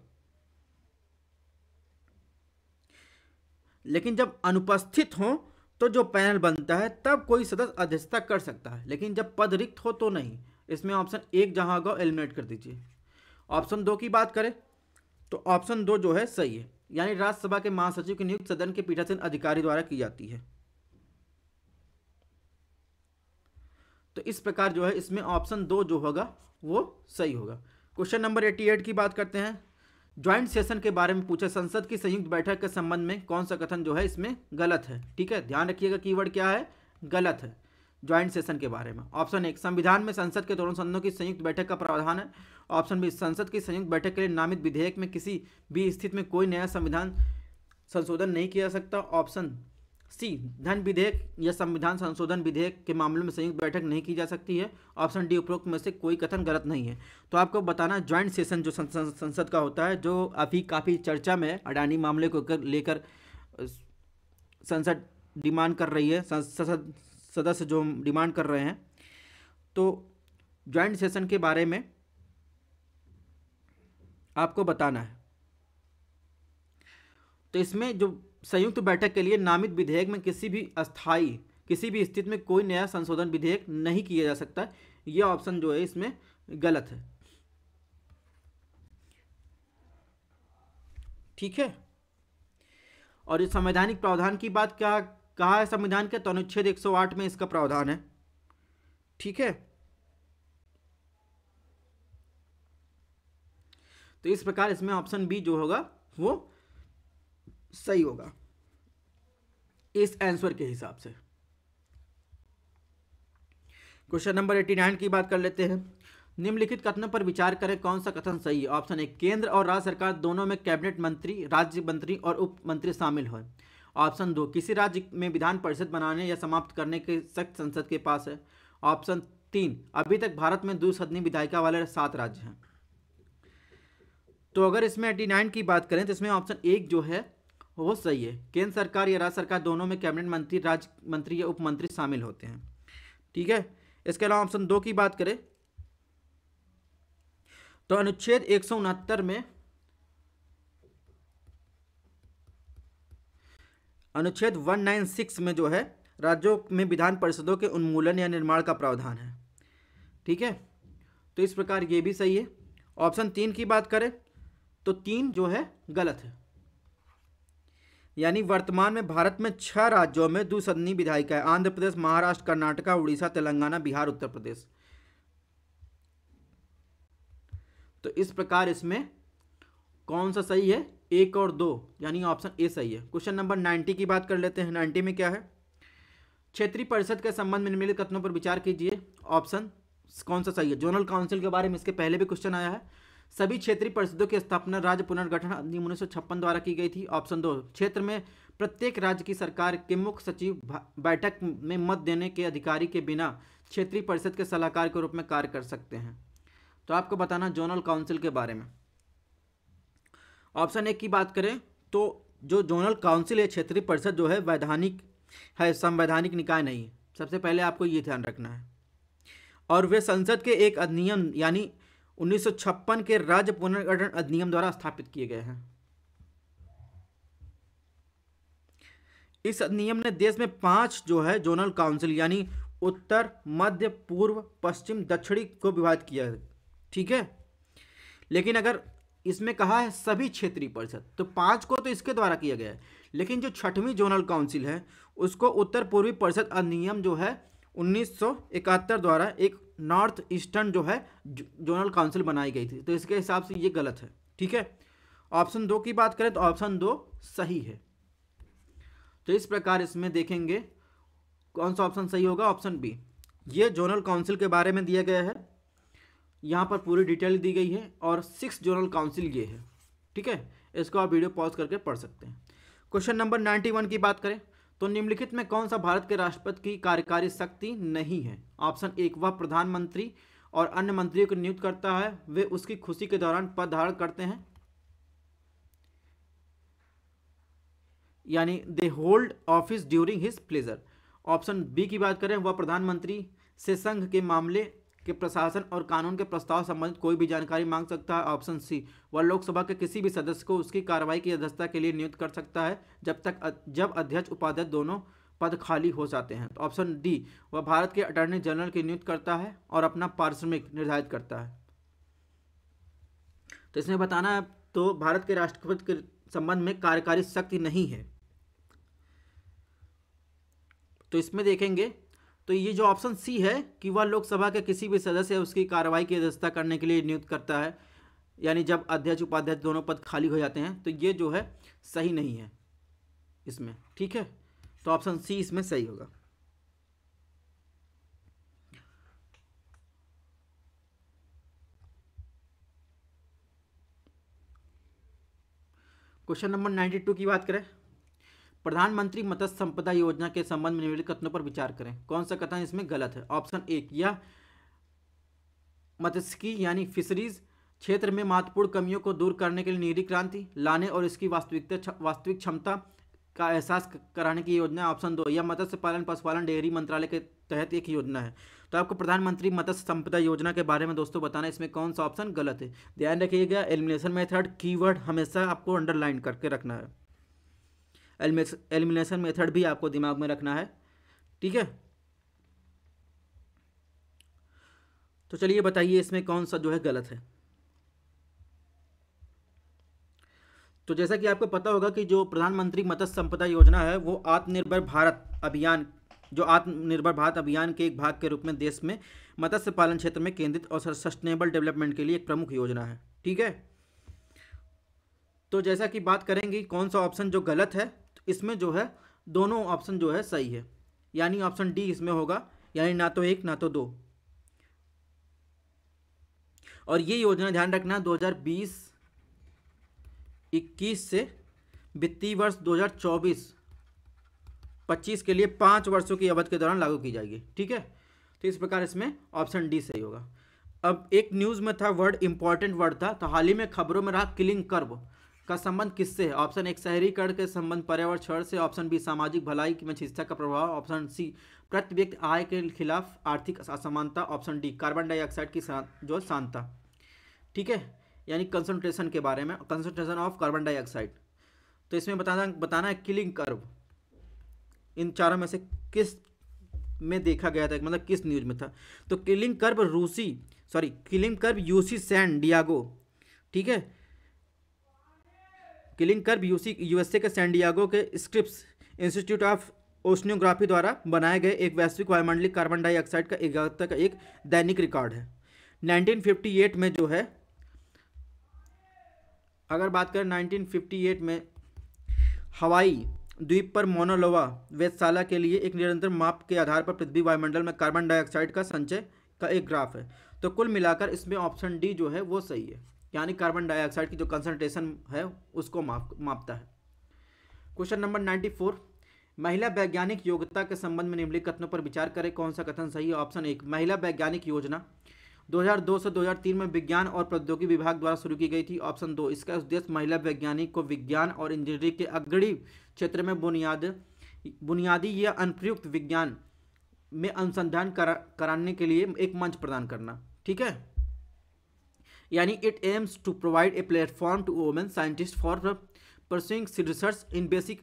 लेकिन जब अनुपस्थित हों तो जो पैनल बनता है तब कोई सदस्य अध्यक्षता कर सकता है लेकिन जब पद रिक्त हो तो नहीं इसमें ऑप्शन एक जहां होगा एलिमिनेट कर दीजिए ऑप्शन दो की बात करें तो ऑप्शन दो जो है सही है यानी राज्यसभा के महासचिव की नियुक्त सदन के पीठासीन अधिकारी द्वारा की जाती है तो इस प्रकार जो है इसमें ऑप्शन दो जो होगा वो सही होगा क्वेश्चन नंबर एटी एट की बात करते हैं ज्वाइंट सेशन के बारे में पूछा संसद की संयुक्त बैठक के संबंध में कौन सा कथन जो है इसमें गलत है ठीक है ध्यान रखिएगा कीवर्ड क्या है गलत है ज्वाइंट सेशन के बारे में ऑप्शन एक संविधान में संसद के दोनों सदनों की संयुक्त बैठक का प्रावधान है ऑप्शन बी संसद की संयुक्त बैठक के लिए नामित विधेयक में किसी भी स्थिति में कोई नया संविधान संशोधन नहीं किया जा सकता ऑप्शन सी धन विधेयक या संविधान संशोधन विधेयक के मामले में संयुक्त बैठक नहीं की जा सकती है ऑप्शन डी उपरोक्त में से कोई कथन गलत नहीं है तो आपको बताना ज्वाइंट सेशन जो संसद का होता है जो अभी काफ़ी चर्चा में है अडानी मामले को लेकर संसद डिमांड कर रही है संसद सदस्य जो डिमांड कर रहे हैं तो ज्वाइंट सेशन के बारे में आपको बताना है तो इसमें जो संयुक्त बैठक के लिए नामित विधेयक में किसी भी अस्थाई किसी भी स्थिति में कोई नया संशोधन विधेयक नहीं किया जा सकता यह ऑप्शन जो है इसमें गलत है ठीक है और इस संवैधानिक प्रावधान की बात क्या कहा है संविधान के तो अनुच्छेद 108 में इसका प्रावधान है ठीक है तो इस प्रकार इसमें ऑप्शन बी जो होगा वो सही होगा इस आंसर के हिसाब से क्वेश्चन नंबर एटी नाइन की बात कर लेते हैं निम्नलिखित कथनों पर विचार करें कौन सा कथन सही है ऑप्शन ए केंद्र और राज्य सरकार दोनों में कैबिनेट मंत्री राज्य मंत्री और उप मंत्री शामिल हो ऑप्शन दो किसी राज्य में विधान परिषद बनाने या समाप्त करने के सख्त संसद के पास है ऑप्शन तीन अभी तक भारत में सदनी विधायिका वाले सात राज्य हैं तो अगर इसमें एटी नाइन की बात करें तो इसमें ऑप्शन एक जो है वो सही है केंद्र सरकार या राज्य सरकार दोनों में कैबिनेट मंत्री राज्य मंत्री या उपमंत्री शामिल होते हैं ठीक है इसके अलावा ऑप्शन दो की बात करें तो अनुच्छेद एक में अनुच्छेद 196 में जो है राज्यों में विधान परिषदों के उन्मूलन या निर्माण का प्रावधान है ठीक है तो इस प्रकार ये भी सही है ऑप्शन तीन की बात करें तो तीन जो है गलत है यानी वर्तमान में भारत में छह राज्यों में दूसदनी विधायिका है आंध्र प्रदेश महाराष्ट्र कर्नाटका उड़ीसा तेलंगाना बिहार उत्तर प्रदेश तो इस प्रकार इसमें कौन सा सही है एक और दो यानी ऑप्शन ए सही है क्वेश्चन नंबर नाइन्टी की बात कर लेते हैं नाइन्टी में क्या है क्षेत्रीय परिषद के संबंध में निम्नलिखित कथनों पर विचार कीजिए ऑप्शन कौन सा सही है जोनल काउंसिल के बारे में इसके पहले भी क्वेश्चन आया है सभी क्षेत्रीय परिषदों की स्थापना राज्य पुनर्गठन अधिनियम उन्नीस द्वारा की गई थी ऑप्शन दो क्षेत्र में प्रत्येक राज्य की सरकार के मुख्य सचिव बैठक में मत देने के अधिकारी के बिना क्षेत्रीय परिषद के सलाहकार के रूप में कार्य कर सकते हैं तो आपको बताना जोनल काउंसिल के बारे में ऑप्शन एक की बात करें तो जो जोनल काउंसिल है क्षेत्रीय परिषद जो है वैधानिक है संवैधानिक निकाय नहीं सबसे पहले आपको ये ध्यान रखना है और वे संसद के एक अधिनियम यानी उन्नीस के राज्य पुनर्गठन अधिनियम द्वारा स्थापित किए गए हैं इस अधिनियम ने देश में पांच जो है जोनल काउंसिल यानी उत्तर मध्य पूर्व पश्चिम दक्षिणी को विभाजित किया है ठीक है लेकिन अगर इसमें कहा है सभी क्षेत्रीय परिषद तो पांच को तो इसके द्वारा किया गया है लेकिन जो छठवीं जोनल काउंसिल है उसको उत्तर पूर्वी परिषद अधिनियम जो है 1971 द्वारा एक नॉर्थ ईस्टर्न जो है जोनल काउंसिल बनाई गई थी तो इसके हिसाब से ये गलत है ठीक है ऑप्शन दो की बात करें तो ऑप्शन दो सही है तो इस प्रकार इसमें देखेंगे कौन सा ऑप्शन सही होगा ऑप्शन बी ये जोनल काउंसिल के बारे में दिया गया है यहाँ पर पूरी डिटेल दी गई है और सिक्स जोनल काउंसिल ये है ठीक है इसको आप वीडियो पॉज करके पढ़ सकते हैं क्वेश्चन नंबर नाइन्टी वन की बात करें तो निम्नलिखित में कौन सा भारत के राष्ट्रपति की कार्यकारी शक्ति नहीं है ऑप्शन एक वह प्रधानमंत्री और अन्य मंत्रियों को नियुक्त करता है वे उसकी खुशी के दौरान पद धारण करते हैं यानी they hold office during his pleasure option B की बात करें वह प्रधानमंत्री से संघ के मामले कि प्रशासन और कानून के प्रस्ताव संबंधित कोई भी जानकारी मांग सकता है ऑप्शन सी वह लोकसभा के किसी भी सदस्य को उसकी कार्रवाई की अध्यक्षता के लिए नियुक्त कर सकता है जब तक जब अध्यक्ष उपाध्यक्ष दोनों पद खाली हो जाते हैं तो ऑप्शन डी वह भारत के अटॉर्नी जनरल की नियुक्त करता है और अपना पारिश्रमिक निर्धारित करता है तो इसमें बताना है तो भारत के राष्ट्रपति के संबंध में कार्यकारी शक्ति नहीं है तो इसमें देखेंगे तो ये जो ऑप्शन सी है कि वह लोकसभा के किसी भी सदस्य उसकी कार्रवाई की अध्यक्षता करने के लिए नियुक्त करता है यानी जब अध्यक्ष उपाध्यक्ष दोनों पद खाली हो जाते हैं तो ये जो है सही नहीं है इसमें ठीक है तो ऑप्शन सी इसमें सही होगा क्वेश्चन नंबर नाइन्टी टू की बात करें प्रधानमंत्री मत्स्य संपदा योजना के संबंध में निम्नलिखित कथनों पर विचार करें कौन सा कथन इसमें गलत है ऑप्शन एक यह मत्स्यकी यानी फिशरीज क्षेत्र में महत्वपूर्ण कमियों को दूर करने के लिए निहरी क्रांति लाने और इसकी वास्तविकता वास्तविक क्षमता का एहसास कराने की योजना ऑप्शन दो यह मत्स्य पालन पशुपालन डेयरी मंत्रालय के तहत एक योजना है तो आपको प्रधानमंत्री मत्स्य संपदा योजना के बारे में दोस्तों बताना इसमें कौन सा ऑप्शन गलत है ध्यान रखिएगा एलिमिनेशन मेथड कीवर्ड हमेशा आपको अंडरलाइन करके रखना है एलिमिनेशन मेथड भी आपको दिमाग में रखना है ठीक है तो चलिए बताइए इसमें कौन सा जो है गलत है तो जैसा कि आपको पता होगा कि जो प्रधानमंत्री मत्स्य संपदा योजना है वो आत्मनिर्भर भारत अभियान जो आत्मनिर्भर भारत अभियान के एक भाग के रूप में देश में मत्स्य पालन क्षेत्र में केंद्रित और सस्टेनेबल डेवलपमेंट के लिए एक प्रमुख योजना है ठीक है तो जैसा कि बात करेंगे कौन सा ऑप्शन जो गलत है इसमें जो है दोनों ऑप्शन जो है सही है यानी ऑप्शन डी इसमें होगा यानी ना तो एक ना तो दो और ये योजना ध्यान रखना 2020 21 से वित्तीय वर्ष 2024 25 के लिए पाँच वर्षों की अवधि के दौरान लागू की जाएगी ठीक है तो इस प्रकार इसमें ऑप्शन डी सही होगा अब एक न्यूज़ में था वर्ड इंपॉर्टेंट वर्ड था तो हाल ही में खबरों में रहा किलिंग कर्व का संबंध किससे है ऑप्शन एक शहरीकरण के संबंध पर्यावरण क्षण से ऑप्शन बी सामाजिक भलाई की शिक्षा का प्रभाव ऑप्शन सी प्रति व्यक्ति आय के खिलाफ आर्थिक असमानता ऑप्शन डी कार्बन डाइऑक्साइड की जो शांता ठीक है यानी कंसनट्रेशन के बारे में कंसनट्रेशन ऑफ कार्बन डाइऑक्साइड तो इसमें बताना बताना है किलिंग कर्व इन चारों में से किस में देखा गया था मतलब किस न्यूज में था तो किलिंग कर्व रूसी sorry killing curve UC San Diego ठीक है किलिंग कर्व यूएसए के सैंडियागो के स्क्रिप्स इंस्टीट्यूट ऑफ ओशनियोग्राफी द्वारा बनाए गए एक वैश्विक वायुमंडलीय कार्बन डाइऑक्साइड का एकाग्रता का एक दैनिक रिकॉर्ड है 1958 में जो है अगर बात करें 1958 में हवाई द्वीप पर मोनोलोवा वेधशाला के लिए एक निरंतर माप के आधार पर पृथ्वी वायुमंडल में कार्बन डाइऑक्साइड का संचय का एक ग्राफ है तो कुल मिलाकर इसमें ऑप्शन डी जो है वो सही है यानी कार्बन डाइऑक्साइड की जो कंसनट्रेशन है उसको माप मापता है क्वेश्चन नंबर नाइन्टी फोर महिला वैज्ञानिक योग्यता के संबंध में निम्नलिखित कथनों पर विचार करें कौन सा कथन सही है ऑप्शन एक महिला वैज्ञानिक योजना 2002 से 2003 में विज्ञान और प्रौद्योगिकी विभाग द्वारा शुरू की गई थी ऑप्शन दो इसका उद्देश्य महिला वैज्ञानिक को विज्ञान और इंजीनियरिंग के अग्रणी क्षेत्र में बुनियाद बुनियादी या अनुप्रयुक्त विज्ञान में अनुसंधान करा कराने के लिए एक मंच प्रदान करना ठीक है यानी it aims to provide a platform to women scientist for pursuing research in basic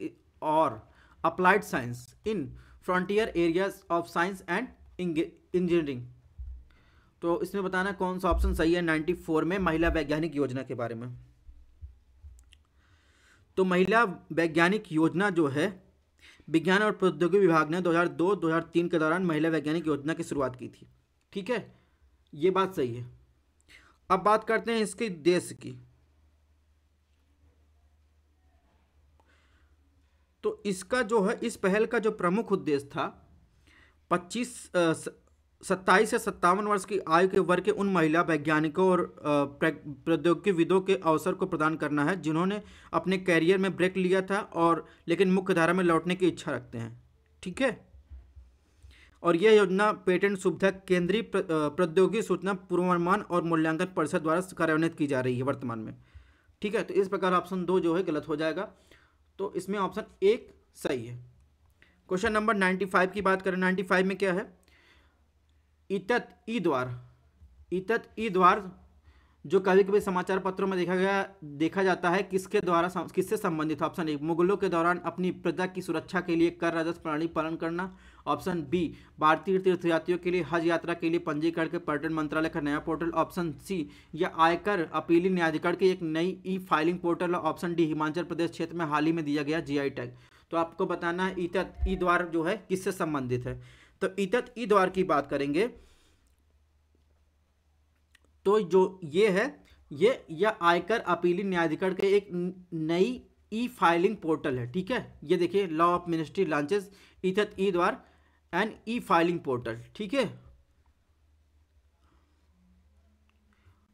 और applied science in frontier areas of science and engineering तो इसमें बताना कौन सा ऑप्शन सही है 94 में महिला वैज्ञानिक योजना के बारे में तो महिला वैज्ञानिक योजना जो है विज्ञान और प्रौद्योगिकी विभाग ने 2002-2003 के दौरान महिला वैज्ञानिक योजना की शुरुआत की थी ठीक है ये बात सही है अब बात करते हैं इसके देश की तो इसका जो है इस पहल का जो प्रमुख उद्देश्य था 25 सत्ताईस से सत्तावन वर्ष की आयु के वर्ग के उन महिला वैज्ञानिकों और प्रौद्योगिकीविदों के अवसर को प्रदान करना है जिन्होंने अपने कैरियर में ब्रेक लिया था और लेकिन मुख्यधारा में लौटने की इच्छा रखते हैं ठीक है और यह योजना पेटेंट सुविधा केंद्रीय प्रौद्योगिकी सूचना पूर्वानुमान और मूल्यांकन परिषद द्वारा कार्यान्वित की जा रही है वर्तमान में ठीक है तो इस प्रकार ऑप्शन दो जो है गलत हो जाएगा तो इसमें ऑप्शन एक सही है क्वेश्चन नंबर नाइन्टी फाइव की बात करें नाइन्टी फाइव में क्या है इतत ई द्वार इतत ई द्वार जो कभी कभी समाचार पत्रों में देखा गया देखा जाता है किसके द्वारा किससे संबंधित ऑप्शन एक मुगलों के दौरान अपनी प्रजा की सुरक्षा के लिए कर राजस्व प्रणाली पालन करना ऑप्शन बी भारतीय तीर्थयात्रियों के लिए हज यात्रा के लिए पंजीकरण के पर्यटन मंत्रालय का नया पोर्टल ऑप्शन सी या आयकर अपीली न्यायाधिकरण की एक नई ई फाइलिंग पोर्टल और ऑप्शन डी हिमाचल प्रदेश क्षेत्र में हाल ही में दिया गया जी टैग तो आपको बताना है इतत ई द्वार जो है किससे संबंधित है तो इतत ई द्वार की बात करेंगे तो जो ये है ये या आयकर अपीली न्यायाधिकरण के एक नई ई फाइलिंग पोर्टल है ठीक है ये देखिए लॉ ऑफ मिनिस्ट्री लॉन्चेस इथत ई द्वार एंड ई फाइलिंग पोर्टल ठीक है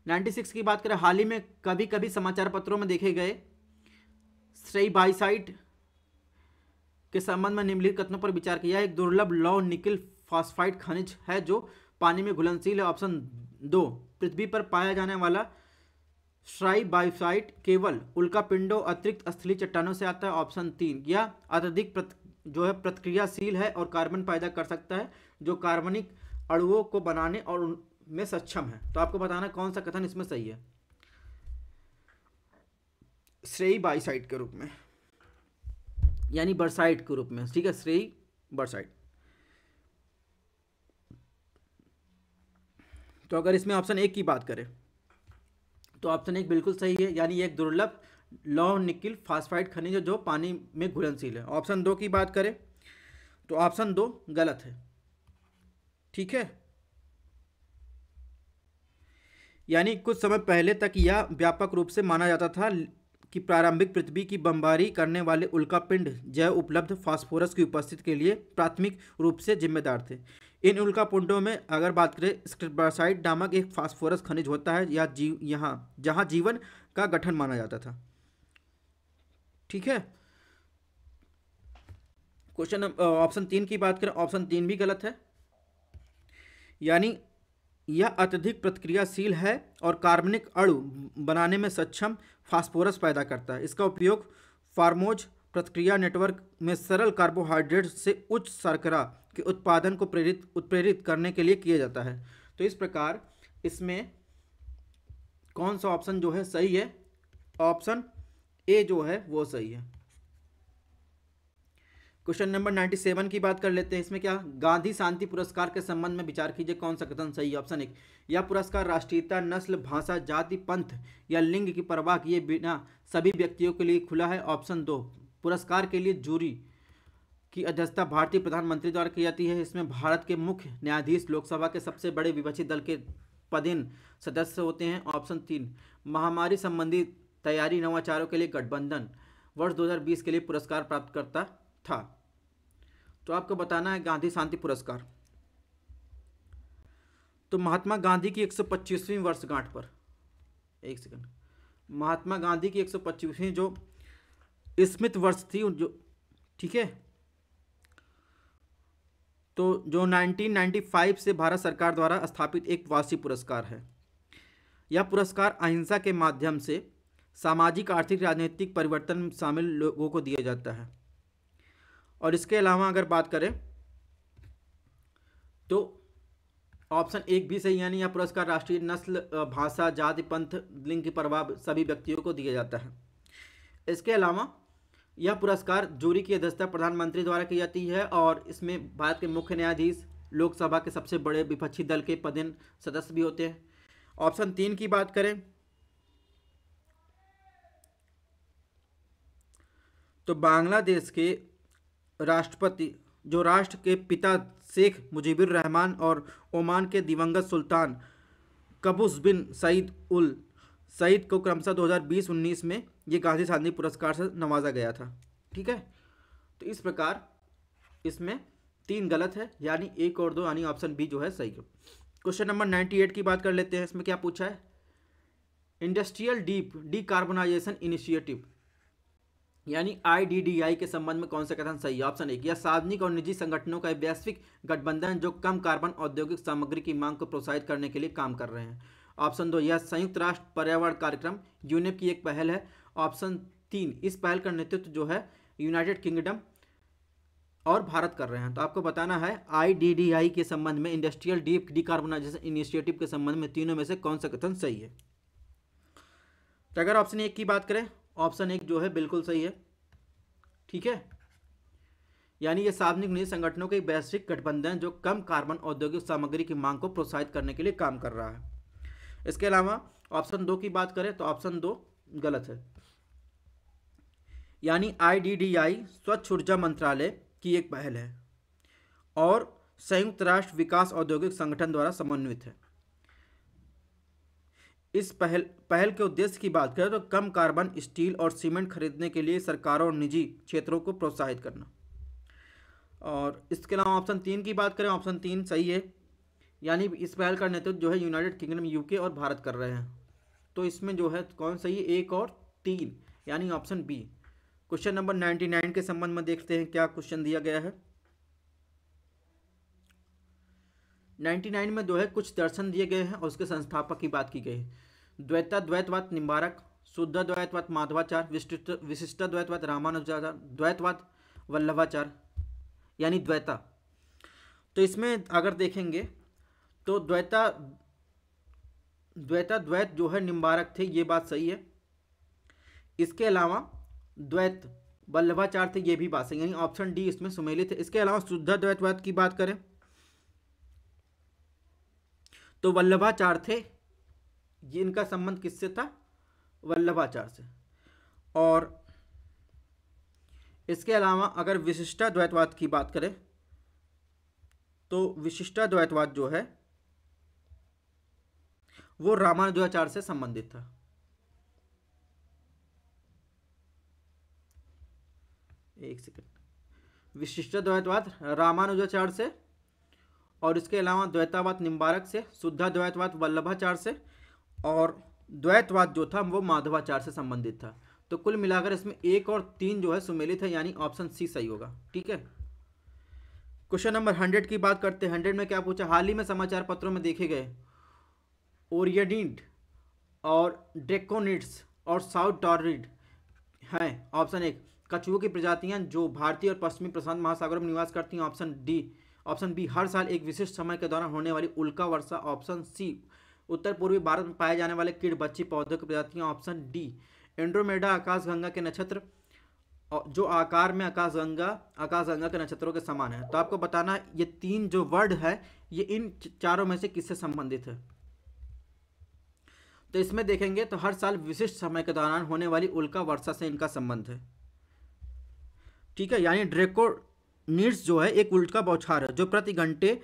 96 की बात करें हाल ही में कभी कभी समाचार पत्रों में देखे गए श्रेय बाई साइट के संबंध में निम्नलिखित कथनों पर विचार किया है एक दुर्लभ लौ निकिल फॉस्फाइड खनिज है जो पानी में घुलनशील है ऑप्शन दो पृथ्वी पर पाया जाने वाला बाइफाइट केवल उल्का पिंडों अतिरिक्त स्थलीय चट्टानों से आता है ऑप्शन तीन या अत्यधिक जो है प्रतिक्रियाशील है और कार्बन पैदा कर सकता है जो कार्बनिक अड़ुओं को बनाने और उनमें सक्षम है तो आपको बताना कौन सा कथन इसमें सही है श्रेय बाइसाइट के रूप में यानी बरसाइट के रूप में ठीक है श्रेय बरसाइट तो अगर इसमें ऑप्शन एक की बात करें तो ऑप्शन एक बिल्कुल सही है यानी एक दुर्लभ लॉ निकिल फास्फाइड खनिज जो पानी में घुलनशील है ऑप्शन दो की बात करें तो ऑप्शन दो गलत है ठीक है यानी कुछ समय पहले तक यह व्यापक रूप से माना जाता था कि प्रारंभिक पृथ्वी की बमबारी करने वाले उल्कापिंड जैव उपलब्ध फास्फोरस की उपस्थिति के लिए प्राथमिक रूप से जिम्मेदार थे इन उल्कापुंडों में अगर बात करें स्क्रिबासाइड नामक एक फास्फोरस खनिज होता है या जीव यहाँ जहाँ जीवन का गठन माना जाता था ठीक है क्वेश्चन ऑप्शन uh, तीन की बात करें ऑप्शन तीन भी गलत है यानी यह अत्यधिक प्रतिक्रियाशील है और कार्बनिक अणु बनाने में सक्षम फास्फोरस पैदा करता है इसका उपयोग फार्मोज प्रतिक्रिया नेटवर्क में सरल कार्बोहाइड्रेट से उच्च शर्करा के उत्पादन को प्रेरित उत्प्रेरित करने के लिए किया जाता है तो इस प्रकार इसमें कौन सा ऑप्शन जो है सही है ऑप्शन ए जो है वो सही है क्वेश्चन नंबर 97 की बात कर लेते हैं इसमें क्या गांधी शांति पुरस्कार के संबंध में विचार कीजिए कौन सा कथन सही ऑप्शन एक यह पुरस्कार राष्ट्रीयता नस्ल भाषा जाति पंथ या लिंग की परवाह किए बिना सभी व्यक्तियों के लिए खुला है ऑप्शन दो पुरस्कार के लिए जूरी की अध्यक्षता भारतीय प्रधानमंत्री द्वारा की जाती है इसमें भारत के मुख्य न्यायाधीश लोकसभा के सबसे बड़े विपक्षी दल के पदेन सदस्य होते हैं ऑप्शन तीन महामारी संबंधी तैयारी नवाचारों के लिए गठबंधन वर्ष 2020 के लिए पुरस्कार प्राप्त करता था तो आपको बताना है गांधी शांति पुरस्कार तो महात्मा गांधी की 125वीं वर्षगांठ पर एक सेकंड महात्मा गांधी की 125वीं जो स्मित वर्ष थी जो ठीक है तो जो 1995 से भारत सरकार द्वारा स्थापित एक वार्षिक पुरस्कार है यह पुरस्कार अहिंसा के माध्यम से सामाजिक आर्थिक राजनीतिक परिवर्तन शामिल लोगों को दिया जाता है और इसके अलावा अगर बात करें तो ऑप्शन एक भी सही यानी यह पुरस्कार राष्ट्रीय नस्ल भाषा जाति पंथ लिंग की प्रभाव सभी व्यक्तियों को दिया जाता है इसके अलावा यह पुरस्कार जूरी की अध्यक्षता प्रधानमंत्री द्वारा की जाती है और इसमें भारत के मुख्य न्यायाधीश लोकसभा के सबसे बड़े विपक्षी दल के पदेन सदस्य भी होते हैं ऑप्शन तीन की बात करें तो बांग्लादेश के राष्ट्रपति जो राष्ट्र के पिता शेख मुजीबुर रहमान और ओमान के दिवंगत सुल्तान कबूस बिन सईद उल सईद को क्रमशः 2020-19 में ये गांधी साधनी पुरस्कार से नवाजा गया था ठीक है तो इस प्रकार इसमें तीन गलत है यानी एक और दो यानी ऑप्शन बी जो है सही है क्वेश्चन नंबर नाइन्टी एट की बात कर लेते हैं इसमें क्या पूछा है इंडस्ट्रियल डीप कार्बोनाइजेशन इनिशिएटिव यानी आईडीडीआई के संबंध में कौन सा कथन सही है ऑप्शन एक यह सार्वजनिक और निजी संगठनों का वैश्विक गठबंधन जो कम कार्बन औद्योगिक सामग्री की मांग को प्रोत्साहित करने के लिए काम कर रहे हैं ऑप्शन दो यह संयुक्त राष्ट्र पर्यावरण कार्यक्रम यूनेप की एक पहल है ऑप्शन तीन इस पहल का नेतृत्व जो है यूनाइटेड किंगडम और भारत कर रहे हैं तो आपको बताना है आईडीडीआई के संबंध में इंडस्ट्रियल डीप डिकार्बोनाइजेशन इनिशिएटिव के संबंध में तीनों में से कौन सा कथन सही है तो अगर ऑप्शन एक की बात करें ऑप्शन एक जो है बिल्कुल सही है ठीक है यानी ये सार्वजनिक निजी संगठनों के वैश्विक गठबंधन जो कम कार्बन औद्योगिक सामग्री की मांग को प्रोत्साहित करने के लिए काम कर रहा है इसके अलावा ऑप्शन दो की बात करें तो ऑप्शन दो गलत है यानी आईडीडीआई स्वच्छ ऊर्जा मंत्रालय की एक पहल है और संयुक्त राष्ट्र विकास औद्योगिक संगठन द्वारा समन्वित है इस पहल पहल के उद्देश्य की बात करें तो कम कार्बन स्टील और सीमेंट खरीदने के लिए सरकारों और निजी क्षेत्रों को प्रोत्साहित करना और इसके अलावा ऑप्शन तीन की बात करें ऑप्शन तीन सही है यानी इस पहल का नेतृत्व जो है यूनाइटेड किंगडम यूके और भारत कर रहे हैं तो इसमें जो है कौन सही है एक और तीन यानी option B question number ninety nine के संबंध में देखते हैं क्या क्वेश्चन दिया गया है 99 में जो है कुछ दर्शन दिए गए हैं और उसके संस्थापक की बात की गई है द्वैता द्वैतवाद निम्बारक शुद्ध द्वैतवाद माधवाचार विशिष्ट विशिष्ट द्वैतवाद रामानुजाचार्य द्वैतवाद वल्लभाचार यानी द्वैता तो इसमें अगर देखेंगे तो द्वैता द्वैता द्वैत जो है निम्बारक थे ये बात सही है इसके अलावा द्वैत वल्लभाचार्य थे ये भी बात सही यानी ऑप्शन डी इसमें सुमेलित है इसके अलावा शुद्ध द्वैतवाद की बात करें तो वल्लभाचार्य थे ये इनका संबंध किससे था वल्लभाचार्य से और इसके अलावा अगर विशिष्टा द्वैतवाद की बात करें तो विशिष्टा द्वैतवाद जो है वो रामानुजाचार्य से संबंधित था एक सेकंड विशिष्ट द्वैतवाद रामानुजाचार्य से और इसके अलावा द्वैतावाद निम्बारक से शुद्धा द्वैतवाद वल्लभाचार्य से और द्वैतवाद जो था वो माधवाचार्य से संबंधित था तो कुल मिलाकर इसमें एक और तीन जो है सुमेलित है यानी ऑप्शन सी सही होगा ठीक है क्वेश्चन नंबर हंड्रेड की बात करते हैं हंड्रेड में क्या पूछा हाल ही में समाचार पत्रों में देखे गए ओरियडिंट और ड्रेकोनिट्स और साउथ टॉरिड हैं ऑप्शन एक कछुओं की प्रजातियां जो भारतीय और पश्चिमी प्रशांत महासागर में निवास करती हैं ऑप्शन डी ऑप्शन बी हर साल एक विशिष्ट समय के दौरान होने वाली उल्का वर्षा ऑप्शन सी उत्तर पूर्वी भारत में पाए जाने वाले कीड़ बच्ची पौधों की प्रजातियाँ ऑप्शन डी एंड्रोमेडा आकाशगंगा के नक्षत्र जो आकार में आकाशगंगा आकाशगंगा के नक्षत्रों के समान है तो आपको बताना ये तीन जो वर्ड है ये इन चारों में से किससे संबंधित है तो इसमें देखेंगे तो हर साल विशिष्ट समय के दौरान होने वाली उल्का वर्षा से इनका संबंध है ठीक है यानी ड्रेको नीड्स जो है एक उल्ट का बौछार है जो प्रति घंटे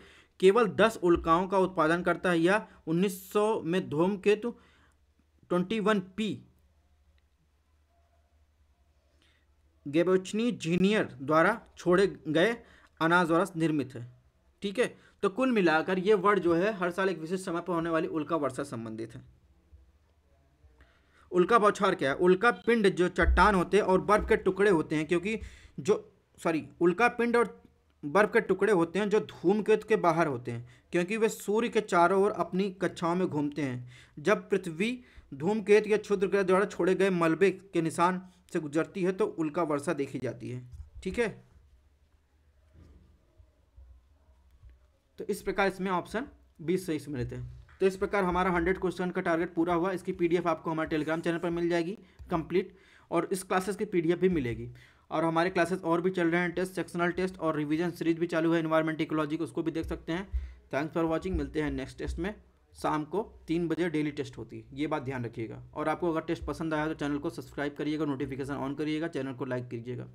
केवल दस उल्काओं का उत्पादन करता है या 1900 में धूमकेतु 21 पी गेबोचनी जीनियर द्वारा छोड़े गए अनाज द्वारा निर्मित है ठीक है तो कुल मिलाकर यह वर्ड जो है हर साल एक विशेष समय पर होने वाली उल्का वर्षा संबंधित है उल्का बौछार क्या है उल्का पिंड जो चट्टान होते हैं और बर्फ के टुकड़े होते हैं क्योंकि जो सॉरी उल्का पिंड और बर्फ के टुकड़े होते हैं जो धूमकेतु के बाहर होते हैं क्योंकि वे सूर्य के चारों ओर अपनी कक्षाओं में घूमते हैं जब पृथ्वी धूमकेत या क्षुद्र ग्रह द्वारा छोड़े गए मलबे के निशान से गुजरती है तो उल्का वर्षा देखी जाती है ठीक है तो इस प्रकार इसमें ऑप्शन बीस से इसमें हैं तो इस प्रकार हमारा हंड्रेड क्वेश्चन का टारगेट पूरा हुआ इसकी पीडीएफ आपको हमारे टेलीग्राम चैनल पर मिल जाएगी कंप्लीट और इस क्लासेस की पीडीएफ भी मिलेगी और हमारे क्लासेस और भी चल रहे हैं टेस्ट सेक्शनल टेस्ट और रिवीजन सीरीज भी चालू है इन्वायरमेंट इकोलॉजी उसको भी देख सकते हैं थैंक्स फॉर वॉचिंग मिलते हैं नेक्स्ट टेस्ट में शाम को तीन बजे डेली टेस्ट होती है ये बात ध्यान रखिएगा और आपको अगर टेस्ट पसंद आया तो चैनल को सब्सक्राइब करिएगा नोटिफिकेशन ऑन करिएगा चैनल को लाइक कीजिएगा